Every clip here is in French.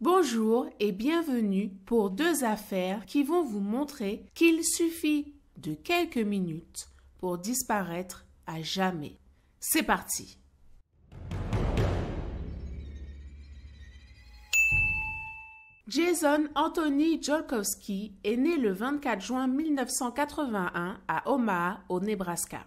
Bonjour et bienvenue pour deux affaires qui vont vous montrer qu'il suffit de quelques minutes pour disparaître à jamais. C'est parti Jason Anthony Jolkowski est né le 24 juin 1981 à Omaha, au Nebraska.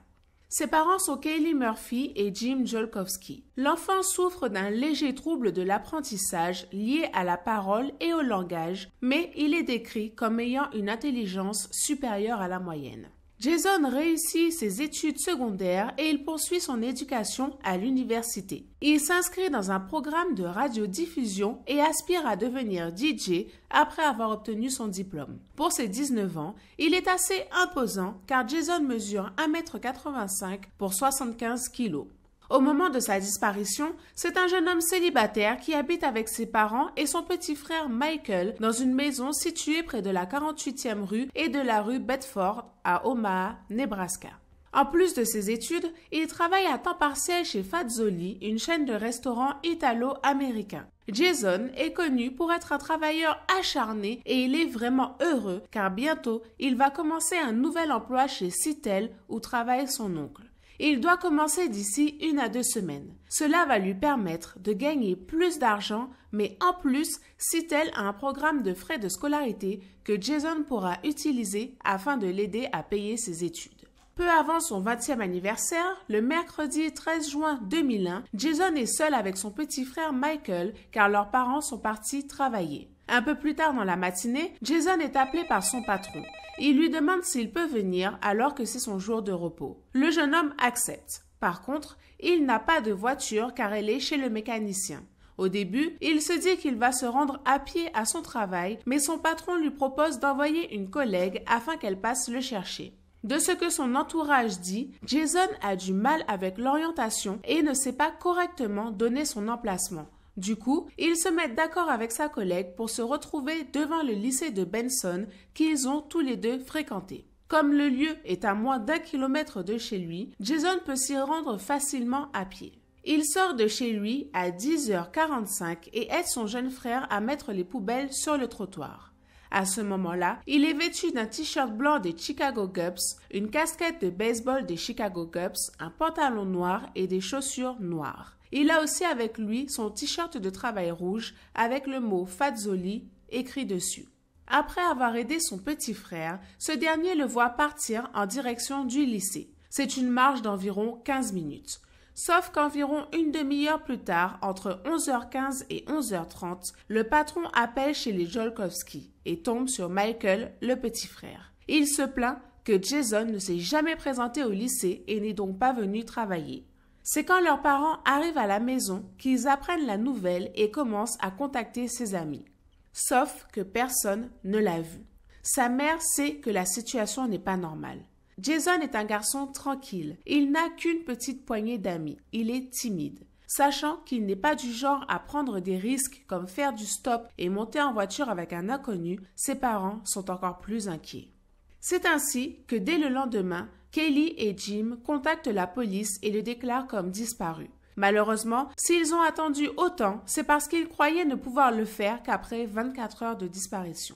Ses parents sont Kaylee Murphy et Jim Jolkowski. L'enfant souffre d'un léger trouble de l'apprentissage lié à la parole et au langage, mais il est décrit comme ayant une intelligence supérieure à la moyenne. Jason réussit ses études secondaires et il poursuit son éducation à l'université. Il s'inscrit dans un programme de radiodiffusion et aspire à devenir DJ après avoir obtenu son diplôme. Pour ses 19 ans, il est assez imposant car Jason mesure 1m85 pour 75 kg. Au moment de sa disparition, c'est un jeune homme célibataire qui habite avec ses parents et son petit frère Michael dans une maison située près de la 48e rue et de la rue Bedford à Omaha, Nebraska. En plus de ses études, il travaille à temps partiel chez Fazzoli, une chaîne de restaurants italo-américains. Jason est connu pour être un travailleur acharné et il est vraiment heureux car bientôt il va commencer un nouvel emploi chez Citel où travaille son oncle il doit commencer d'ici une à deux semaines. Cela va lui permettre de gagner plus d'argent, mais en plus, Citel a un programme de frais de scolarité que Jason pourra utiliser afin de l'aider à payer ses études. Peu avant son 20e anniversaire, le mercredi 13 juin 2001, Jason est seul avec son petit frère Michael car leurs parents sont partis travailler. Un peu plus tard dans la matinée, Jason est appelé par son patron. Il lui demande s'il peut venir alors que c'est son jour de repos. Le jeune homme accepte. Par contre, il n'a pas de voiture car elle est chez le mécanicien. Au début, il se dit qu'il va se rendre à pied à son travail, mais son patron lui propose d'envoyer une collègue afin qu'elle passe le chercher. De ce que son entourage dit, Jason a du mal avec l'orientation et ne sait pas correctement donner son emplacement. Du coup, ils se mettent d'accord avec sa collègue pour se retrouver devant le lycée de Benson qu'ils ont tous les deux fréquenté. Comme le lieu est à moins d'un kilomètre de chez lui, Jason peut s'y rendre facilement à pied. Il sort de chez lui à 10h45 et aide son jeune frère à mettre les poubelles sur le trottoir. À ce moment-là, il est vêtu d'un t-shirt blanc des Chicago Cubs, une casquette de baseball des Chicago Cubs, un pantalon noir et des chaussures noires. Il a aussi avec lui son t-shirt de travail rouge avec le mot Fazzoli écrit dessus. Après avoir aidé son petit frère, ce dernier le voit partir en direction du lycée. C'est une marche d'environ 15 minutes. Sauf qu'environ une demi-heure plus tard, entre 11h15 et 11h30, le patron appelle chez les Jolkowski et tombe sur Michael, le petit frère. Il se plaint que Jason ne s'est jamais présenté au lycée et n'est donc pas venu travailler. C'est quand leurs parents arrivent à la maison qu'ils apprennent la nouvelle et commencent à contacter ses amis. Sauf que personne ne l'a vu. Sa mère sait que la situation n'est pas normale. Jason est un garçon tranquille. Il n'a qu'une petite poignée d'amis. Il est timide. Sachant qu'il n'est pas du genre à prendre des risques comme faire du stop et monter en voiture avec un inconnu, ses parents sont encore plus inquiets. C'est ainsi que dès le lendemain, Kelly et Jim contactent la police et le déclarent comme disparu. Malheureusement, s'ils ont attendu autant, c'est parce qu'ils croyaient ne pouvoir le faire qu'après 24 heures de disparition.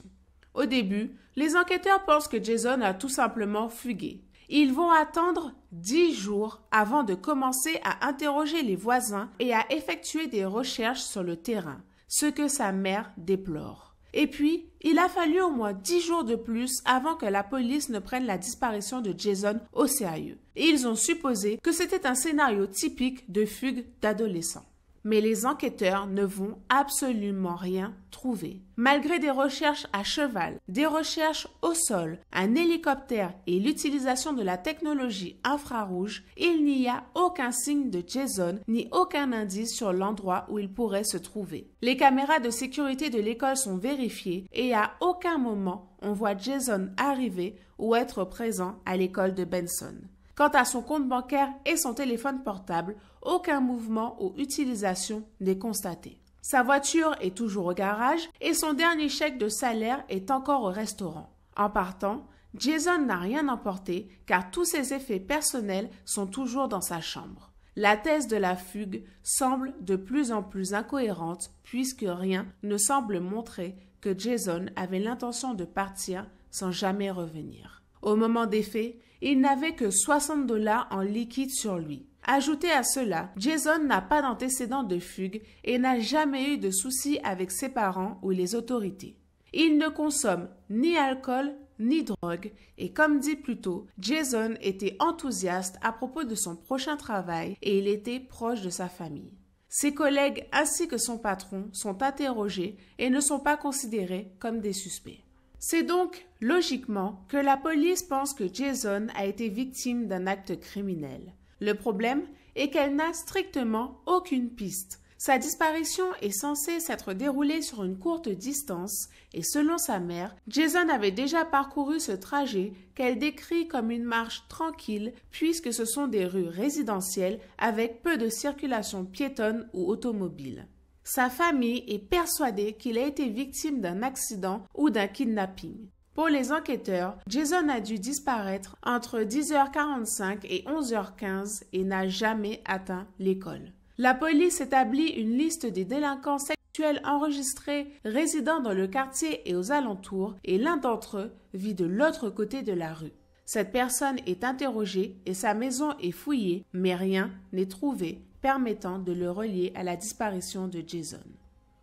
Au début, les enquêteurs pensent que Jason a tout simplement fugué. Ils vont attendre dix jours avant de commencer à interroger les voisins et à effectuer des recherches sur le terrain, ce que sa mère déplore. Et puis, il a fallu au moins dix jours de plus avant que la police ne prenne la disparition de Jason au sérieux. Et ils ont supposé que c'était un scénario typique de fugue d'adolescents mais les enquêteurs ne vont absolument rien trouver. Malgré des recherches à cheval, des recherches au sol, un hélicoptère et l'utilisation de la technologie infrarouge, il n'y a aucun signe de Jason ni aucun indice sur l'endroit où il pourrait se trouver. Les caméras de sécurité de l'école sont vérifiées et à aucun moment on voit Jason arriver ou être présent à l'école de Benson. Quant à son compte bancaire et son téléphone portable, aucun mouvement ou utilisation n'est constaté. Sa voiture est toujours au garage et son dernier chèque de salaire est encore au restaurant. En partant, Jason n'a rien emporté car tous ses effets personnels sont toujours dans sa chambre. La thèse de la fugue semble de plus en plus incohérente puisque rien ne semble montrer que Jason avait l'intention de partir sans jamais revenir. Au moment des faits, il n'avait que 60 dollars en liquide sur lui. Ajouté à cela, Jason n'a pas d'antécédent de fugue et n'a jamais eu de soucis avec ses parents ou les autorités. Il ne consomme ni alcool ni drogue, et comme dit plus tôt, Jason était enthousiaste à propos de son prochain travail et il était proche de sa famille. Ses collègues ainsi que son patron sont interrogés et ne sont pas considérés comme des suspects. C'est donc logiquement que la police pense que Jason a été victime d'un acte criminel. Le problème est qu'elle n'a strictement aucune piste. Sa disparition est censée s'être déroulée sur une courte distance et selon sa mère, Jason avait déjà parcouru ce trajet qu'elle décrit comme une marche tranquille puisque ce sont des rues résidentielles avec peu de circulation piétonne ou automobile. Sa famille est persuadée qu'il a été victime d'un accident ou d'un kidnapping. Pour les enquêteurs, Jason a dû disparaître entre 10h45 et 11h15 et n'a jamais atteint l'école. La police établit une liste des délinquants sexuels enregistrés résidant dans le quartier et aux alentours et l'un d'entre eux vit de l'autre côté de la rue. Cette personne est interrogée et sa maison est fouillée, mais rien n'est trouvé permettant de le relier à la disparition de Jason.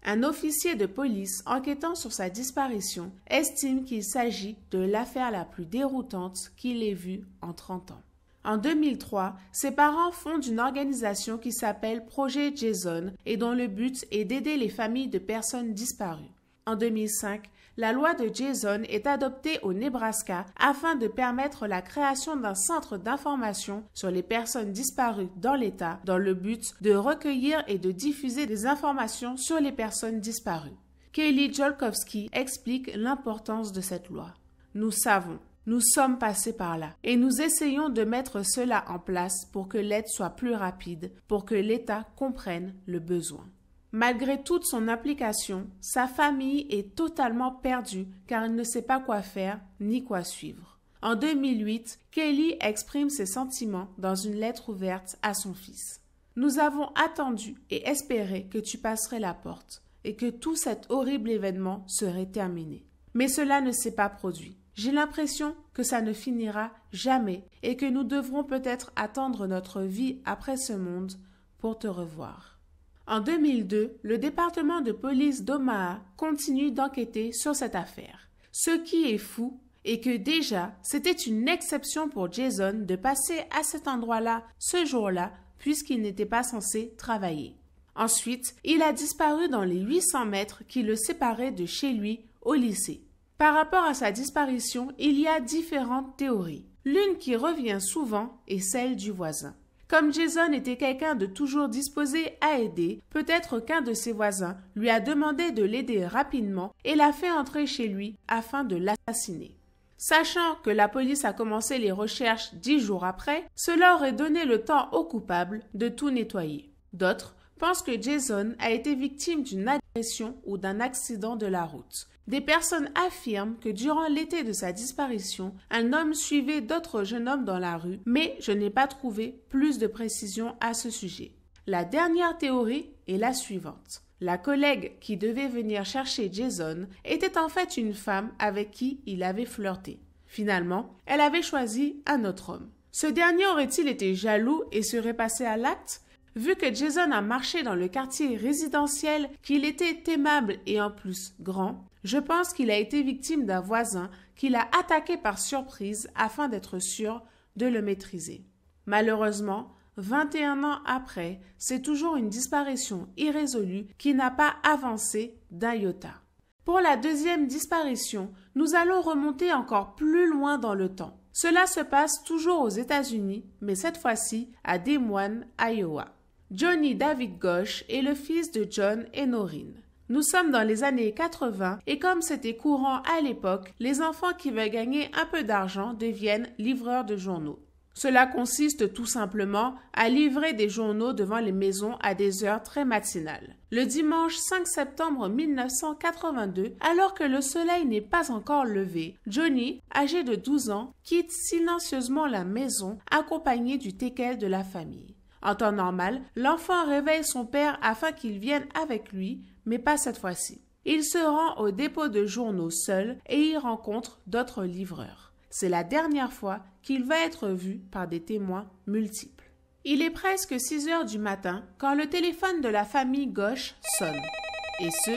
Un officier de police enquêtant sur sa disparition estime qu'il s'agit de l'affaire la plus déroutante qu'il ait vue en 30 ans. En 2003, ses parents fondent une organisation qui s'appelle Projet Jason et dont le but est d'aider les familles de personnes disparues. En 2005, la loi de Jason est adoptée au Nebraska afin de permettre la création d'un centre d'information sur les personnes disparues dans l'État dans le but de recueillir et de diffuser des informations sur les personnes disparues. Kelly Jolkowski explique l'importance de cette loi. Nous savons, nous sommes passés par là et nous essayons de mettre cela en place pour que l'aide soit plus rapide, pour que l'État comprenne le besoin. Malgré toute son application, sa famille est totalement perdue car elle ne sait pas quoi faire ni quoi suivre. En 2008, Kelly exprime ses sentiments dans une lettre ouverte à son fils. Nous avons attendu et espéré que tu passerais la porte et que tout cet horrible événement serait terminé. Mais cela ne s'est pas produit. J'ai l'impression que ça ne finira jamais et que nous devrons peut-être attendre notre vie après ce monde pour te revoir. En 2002, le département de police d'Omaha continue d'enquêter sur cette affaire. Ce qui est fou est que déjà, c'était une exception pour Jason de passer à cet endroit-là ce jour-là puisqu'il n'était pas censé travailler. Ensuite, il a disparu dans les 800 mètres qui le séparaient de chez lui au lycée. Par rapport à sa disparition, il y a différentes théories. L'une qui revient souvent est celle du voisin. Comme Jason était quelqu'un de toujours disposé à aider, peut-être qu'un de ses voisins lui a demandé de l'aider rapidement et l'a fait entrer chez lui afin de l'assassiner. Sachant que la police a commencé les recherches dix jours après, cela aurait donné le temps aux coupable de tout nettoyer. D'autres pensent que Jason a été victime d'une agression ou d'un accident de la route. Des personnes affirment que durant l'été de sa disparition, un homme suivait d'autres jeunes hommes dans la rue, mais je n'ai pas trouvé plus de précisions à ce sujet. La dernière théorie est la suivante. La collègue qui devait venir chercher Jason était en fait une femme avec qui il avait flirté. Finalement, elle avait choisi un autre homme. Ce dernier aurait-il été jaloux et serait passé à l'acte Vu que Jason a marché dans le quartier résidentiel, qu'il était aimable et en plus grand, je pense qu'il a été victime d'un voisin qui l'a attaqué par surprise afin d'être sûr de le maîtriser. Malheureusement, 21 ans après, c'est toujours une disparition irrésolue qui n'a pas avancé d'un Pour la deuxième disparition, nous allons remonter encore plus loin dans le temps. Cela se passe toujours aux États-Unis, mais cette fois-ci à Des Moines, Iowa. Johnny David Gosh est le fils de John et Norine. Nous sommes dans les années 80 et comme c'était courant à l'époque, les enfants qui veulent gagner un peu d'argent deviennent livreurs de journaux. Cela consiste tout simplement à livrer des journaux devant les maisons à des heures très matinales. Le dimanche 5 septembre 1982, alors que le soleil n'est pas encore levé, Johnny, âgé de 12 ans, quitte silencieusement la maison accompagné du teckel de la famille. En temps normal, l'enfant réveille son père afin qu'il vienne avec lui, mais pas cette fois-ci. Il se rend au dépôt de journaux seul et y rencontre d'autres livreurs. C'est la dernière fois qu'il va être vu par des témoins multiples. Il est presque 6 heures du matin quand le téléphone de la famille Gauche sonne. Et ce,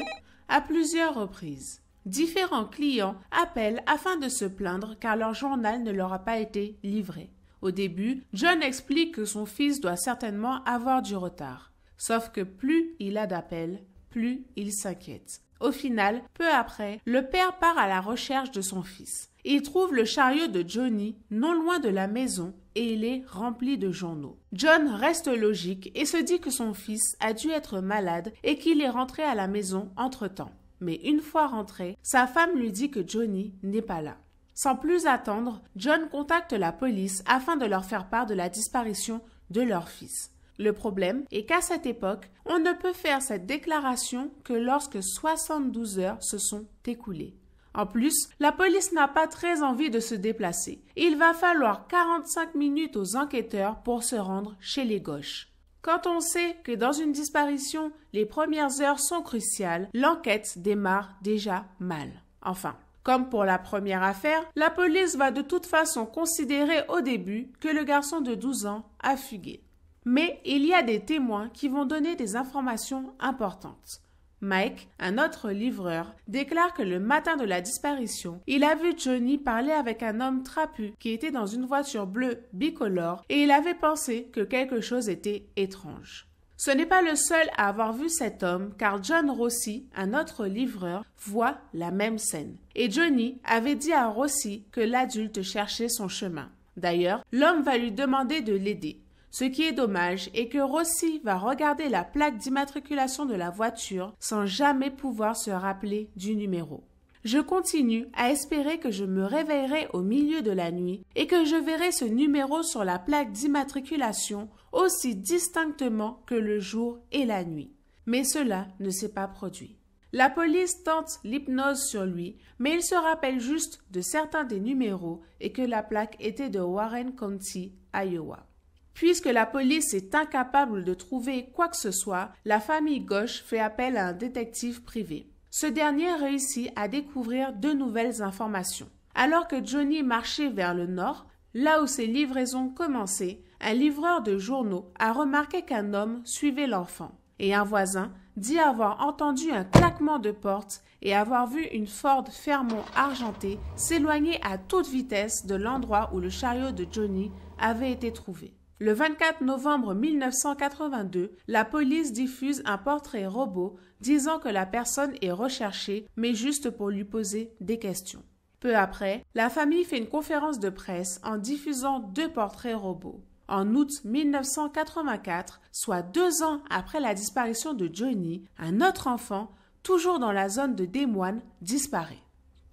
à plusieurs reprises. Différents clients appellent afin de se plaindre car leur journal ne leur a pas été livré. Au début, John explique que son fils doit certainement avoir du retard. Sauf que plus il a d'appels, plus il s'inquiète. Au final, peu après, le père part à la recherche de son fils. Il trouve le chariot de Johnny non loin de la maison et il est rempli de journaux. John reste logique et se dit que son fils a dû être malade et qu'il est rentré à la maison entre-temps. Mais une fois rentré, sa femme lui dit que Johnny n'est pas là. Sans plus attendre, John contacte la police afin de leur faire part de la disparition de leur fils. Le problème est qu'à cette époque, on ne peut faire cette déclaration que lorsque 72 heures se sont écoulées. En plus, la police n'a pas très envie de se déplacer. Il va falloir 45 minutes aux enquêteurs pour se rendre chez les gauches. Quand on sait que dans une disparition, les premières heures sont cruciales, l'enquête démarre déjà mal. Enfin, comme pour la première affaire, la police va de toute façon considérer au début que le garçon de 12 ans a fugué. Mais il y a des témoins qui vont donner des informations importantes. Mike, un autre livreur, déclare que le matin de la disparition, il a vu Johnny parler avec un homme trapu qui était dans une voiture bleue bicolore et il avait pensé que quelque chose était étrange. Ce n'est pas le seul à avoir vu cet homme, car John Rossi, un autre livreur, voit la même scène. Et Johnny avait dit à Rossi que l'adulte cherchait son chemin. D'ailleurs, l'homme va lui demander de l'aider. Ce qui est dommage est que Rossi va regarder la plaque d'immatriculation de la voiture sans jamais pouvoir se rappeler du numéro je continue à espérer que je me réveillerai au milieu de la nuit et que je verrai ce numéro sur la plaque d'immatriculation aussi distinctement que le jour et la nuit. Mais cela ne s'est pas produit. La police tente l'hypnose sur lui, mais il se rappelle juste de certains des numéros et que la plaque était de Warren County, Iowa. Puisque la police est incapable de trouver quoi que ce soit, la famille Gauche fait appel à un détective privé ce dernier réussit à découvrir de nouvelles informations. Alors que Johnny marchait vers le nord, là où ses livraisons commençaient, un livreur de journaux a remarqué qu'un homme suivait l'enfant, et un voisin dit avoir entendu un claquement de porte et avoir vu une Ford Fermont argentée s'éloigner à toute vitesse de l'endroit où le chariot de Johnny avait été trouvé. Le 24 novembre 1982, la police diffuse un portrait robot disant que la personne est recherchée, mais juste pour lui poser des questions. Peu après, la famille fait une conférence de presse en diffusant deux portraits robots. En août 1984, soit deux ans après la disparition de Johnny, un autre enfant, toujours dans la zone de Des Moines, disparaît.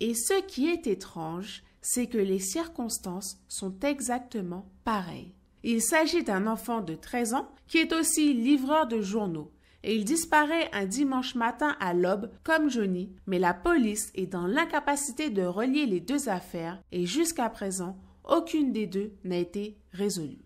Et ce qui est étrange, c'est que les circonstances sont exactement pareilles. Il s'agit d'un enfant de 13 ans qui est aussi livreur de journaux et il disparaît un dimanche matin à l'aube comme Johnny, mais la police est dans l'incapacité de relier les deux affaires et jusqu'à présent, aucune des deux n'a été résolue.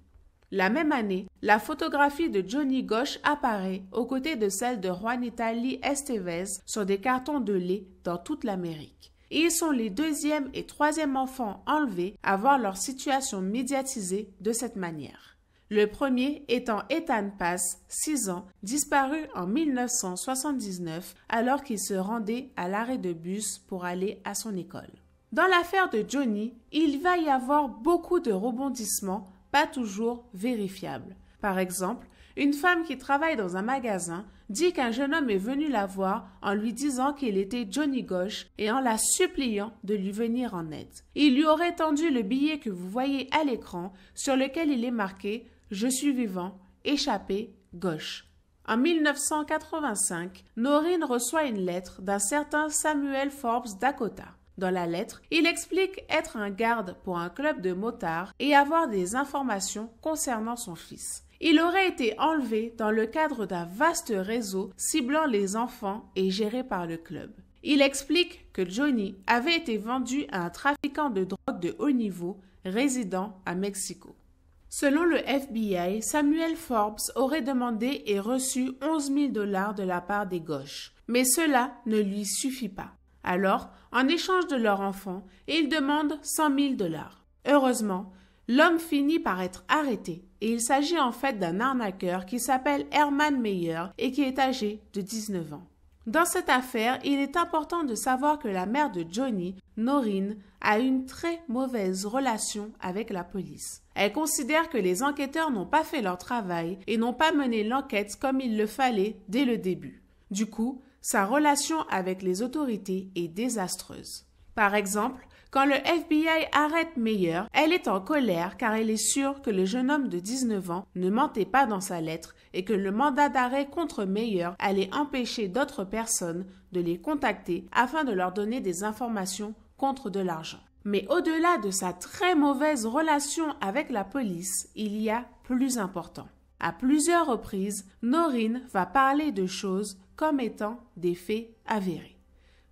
La même année, la photographie de Johnny Gauche apparaît aux côtés de celle de Juanita Lee Estevez sur des cartons de lait dans toute l'Amérique ils sont les deuxième et troisième enfants enlevés à voir leur situation médiatisée de cette manière. Le premier étant Ethan Pass, 6 ans, disparu en 1979 alors qu'il se rendait à l'arrêt de bus pour aller à son école. Dans l'affaire de Johnny, il va y avoir beaucoup de rebondissements pas toujours vérifiables. Par exemple, une femme qui travaille dans un magasin dit qu'un jeune homme est venu la voir en lui disant qu'il était Johnny Gosh et en la suppliant de lui venir en aide. Il lui aurait tendu le billet que vous voyez à l'écran sur lequel il est marqué Je suis vivant, échappé, gauche. En 1985, Noreen reçoit une lettre d'un certain Samuel Forbes Dakota. Dans la lettre, il explique être un garde pour un club de motards et avoir des informations concernant son fils. Il aurait été enlevé dans le cadre d'un vaste réseau ciblant les enfants et géré par le club. Il explique que Johnny avait été vendu à un trafiquant de drogue de haut niveau résident à Mexico. Selon le FBI, Samuel Forbes aurait demandé et reçu 11 000 dollars de la part des gauches. Mais cela ne lui suffit pas. Alors, en échange de leur enfant, il demande 100 000 dollars. Heureusement, L'homme finit par être arrêté et il s'agit en fait d'un arnaqueur qui s'appelle Herman Meyer et qui est âgé de 19 ans. Dans cette affaire, il est important de savoir que la mère de Johnny, Norine, a une très mauvaise relation avec la police. Elle considère que les enquêteurs n'ont pas fait leur travail et n'ont pas mené l'enquête comme il le fallait dès le début. Du coup, sa relation avec les autorités est désastreuse. Par exemple, quand le FBI arrête Meyer, elle est en colère car elle est sûre que le jeune homme de 19 ans ne mentait pas dans sa lettre et que le mandat d'arrêt contre Meyer allait empêcher d'autres personnes de les contacter afin de leur donner des informations contre de l'argent. Mais au-delà de sa très mauvaise relation avec la police, il y a plus important. À plusieurs reprises, Norine va parler de choses comme étant des faits avérés.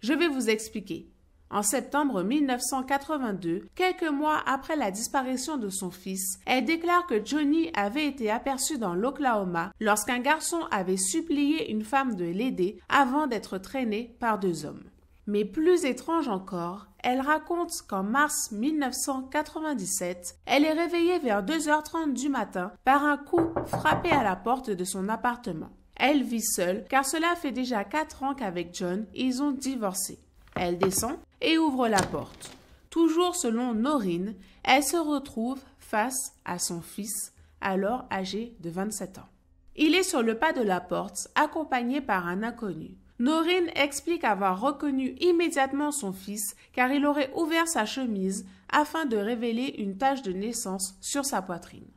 Je vais vous expliquer. En septembre 1982, quelques mois après la disparition de son fils, elle déclare que Johnny avait été aperçu dans l'Oklahoma lorsqu'un garçon avait supplié une femme de l'aider avant d'être traîné par deux hommes. Mais plus étrange encore, elle raconte qu'en mars 1997, elle est réveillée vers 2h30 du matin par un coup frappé à la porte de son appartement. Elle vit seule car cela fait déjà quatre ans qu'avec John, ils ont divorcé. Elle descend et ouvre la porte. Toujours selon Norine, elle se retrouve face à son fils, alors âgé de 27 ans. Il est sur le pas de la porte, accompagné par un inconnu. Norine explique avoir reconnu immédiatement son fils car il aurait ouvert sa chemise afin de révéler une tache de naissance sur sa poitrine.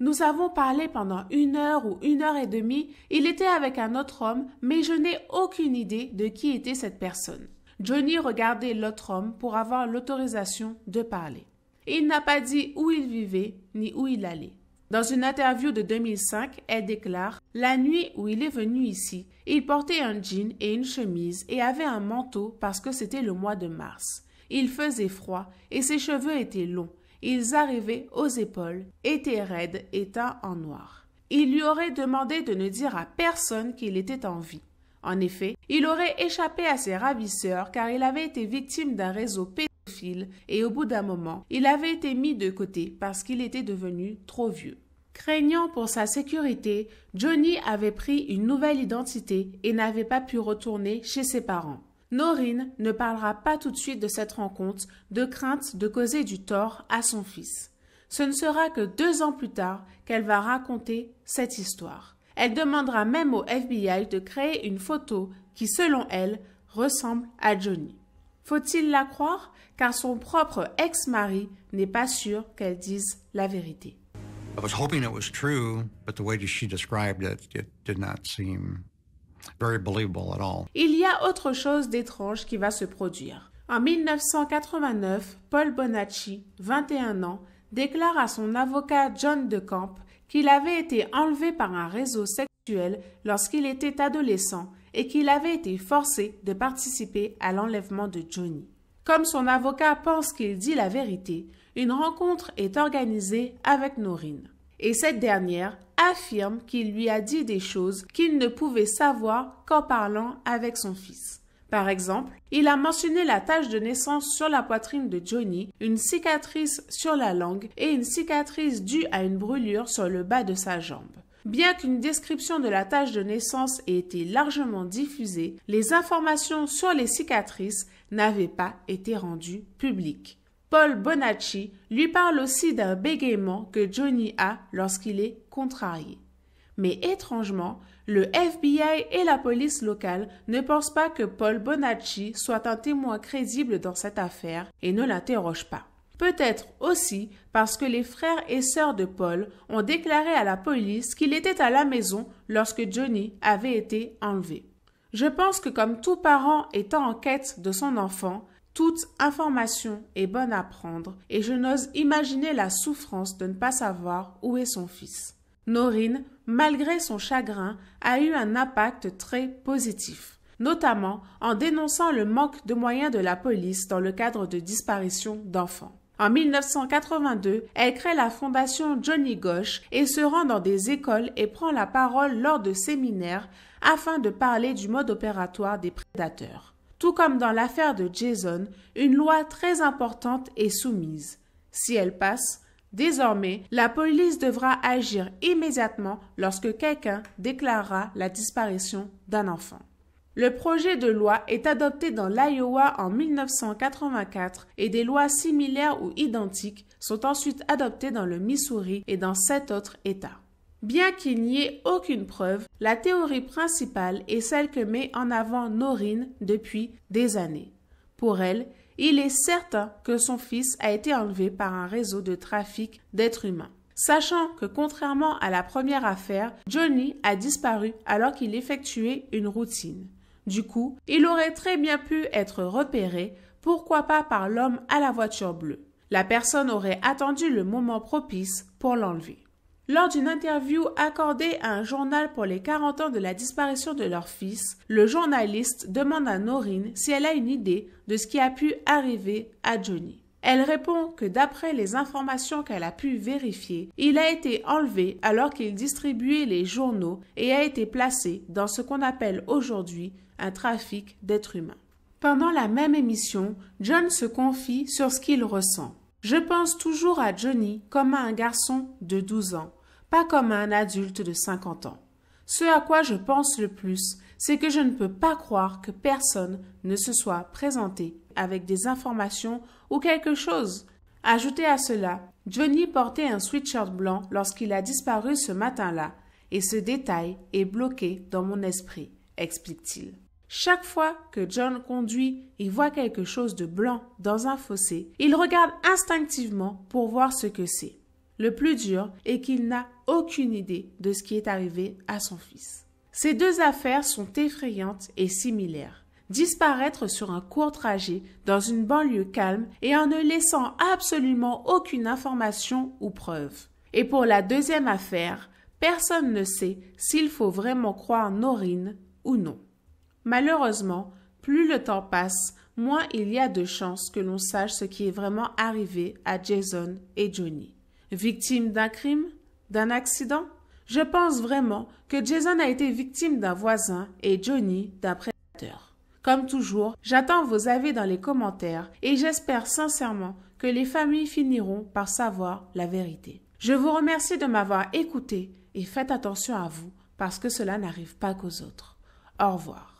Nous avons parlé pendant une heure ou une heure et demie, il était avec un autre homme, mais je n'ai aucune idée de qui était cette personne. Johnny regardait l'autre homme pour avoir l'autorisation de parler. il n'a pas dit où il vivait ni où il allait. Dans une interview de 2005, elle déclare La nuit où il est venu ici, il portait un jean et une chemise et avait un manteau parce que c'était le mois de mars. Il faisait froid et ses cheveux étaient longs. Ils arrivaient aux épaules, étaient raides et teints en noir. Il lui aurait demandé de ne dire à personne qu'il était en vie. En effet, il aurait échappé à ses ravisseurs car il avait été victime d'un réseau pédophile et au bout d'un moment, il avait été mis de côté parce qu'il était devenu trop vieux. Craignant pour sa sécurité, Johnny avait pris une nouvelle identité et n'avait pas pu retourner chez ses parents. Norine ne parlera pas tout de suite de cette rencontre, de crainte de causer du tort à son fils. Ce ne sera que deux ans plus tard qu'elle va raconter cette histoire. Elle demandera même au FBI de créer une photo qui, selon elle, ressemble à Johnny. Faut-il la croire Car son propre ex-mari n'est pas sûr qu'elle dise la vérité. Il y a autre chose d'étrange qui va se produire. En 1989, Paul Bonacci, 21 ans, déclare à son avocat John DeCamp qu'il avait été enlevé par un réseau sexuel lorsqu'il était adolescent et qu'il avait été forcé de participer à l'enlèvement de Johnny. Comme son avocat pense qu'il dit la vérité, une rencontre est organisée avec Norine. Et cette dernière affirme qu'il lui a dit des choses qu'il ne pouvait savoir qu'en parlant avec son fils. Par exemple, il a mentionné la tache de naissance sur la poitrine de Johnny, une cicatrice sur la langue et une cicatrice due à une brûlure sur le bas de sa jambe. Bien qu'une description de la tâche de naissance ait été largement diffusée, les informations sur les cicatrices n'avaient pas été rendues publiques. Paul Bonacci lui parle aussi d'un bégaiement que Johnny a lorsqu'il est contrarié. Mais étrangement, le FBI et la police locale ne pensent pas que Paul Bonacci soit un témoin crédible dans cette affaire et ne l'interrogent pas. Peut-être aussi parce que les frères et sœurs de Paul ont déclaré à la police qu'il était à la maison lorsque Johnny avait été enlevé. Je pense que comme tout parent étant en quête de son enfant, toute information est bonne à prendre et je n'ose imaginer la souffrance de ne pas savoir où est son fils. Norine, malgré son chagrin, a eu un impact très positif, notamment en dénonçant le manque de moyens de la police dans le cadre de disparitions d'enfants. En 1982, elle crée la fondation Johnny Gosch et se rend dans des écoles et prend la parole lors de séminaires afin de parler du mode opératoire des prédateurs. Tout comme dans l'affaire de Jason, une loi très importante est soumise. Si elle passe, Désormais, la police devra agir immédiatement lorsque quelqu'un déclarera la disparition d'un enfant. Le projet de loi est adopté dans l'Iowa en 1984 et des lois similaires ou identiques sont ensuite adoptées dans le Missouri et dans sept autres États. Bien qu'il n'y ait aucune preuve, la théorie principale est celle que met en avant Norine depuis des années. Pour elle, il est certain que son fils a été enlevé par un réseau de trafic d'êtres humains. Sachant que contrairement à la première affaire, Johnny a disparu alors qu'il effectuait une routine. Du coup, il aurait très bien pu être repéré, pourquoi pas par l'homme à la voiture bleue. La personne aurait attendu le moment propice pour l'enlever. Lors d'une interview accordée à un journal pour les 40 ans de la disparition de leur fils, le journaliste demande à Norine si elle a une idée de ce qui a pu arriver à Johnny. Elle répond que d'après les informations qu'elle a pu vérifier, il a été enlevé alors qu'il distribuait les journaux et a été placé dans ce qu'on appelle aujourd'hui un trafic d'êtres humains. Pendant la même émission, John se confie sur ce qu'il ressent. Je pense toujours à Johnny comme à un garçon de 12 ans pas comme un adulte de 50 ans. Ce à quoi je pense le plus, c'est que je ne peux pas croire que personne ne se soit présenté avec des informations ou quelque chose. Ajoutez à cela, Johnny portait un sweatshirt blanc lorsqu'il a disparu ce matin-là, et ce détail est bloqué dans mon esprit, explique-t-il. Chaque fois que John conduit et voit quelque chose de blanc dans un fossé, il regarde instinctivement pour voir ce que c'est. Le plus dur est qu'il n'a aucune idée de ce qui est arrivé à son fils. Ces deux affaires sont effrayantes et similaires. Disparaître sur un court trajet dans une banlieue calme et en ne laissant absolument aucune information ou preuve. Et pour la deuxième affaire, personne ne sait s'il faut vraiment croire Norine ou non. Malheureusement, plus le temps passe, moins il y a de chances que l'on sache ce qui est vraiment arrivé à Jason et Johnny. Victime d'un crime D'un accident Je pense vraiment que Jason a été victime d'un voisin et Johnny d'un prédateur. Comme toujours, j'attends vos avis dans les commentaires et j'espère sincèrement que les familles finiront par savoir la vérité. Je vous remercie de m'avoir écouté et faites attention à vous parce que cela n'arrive pas qu'aux autres. Au revoir.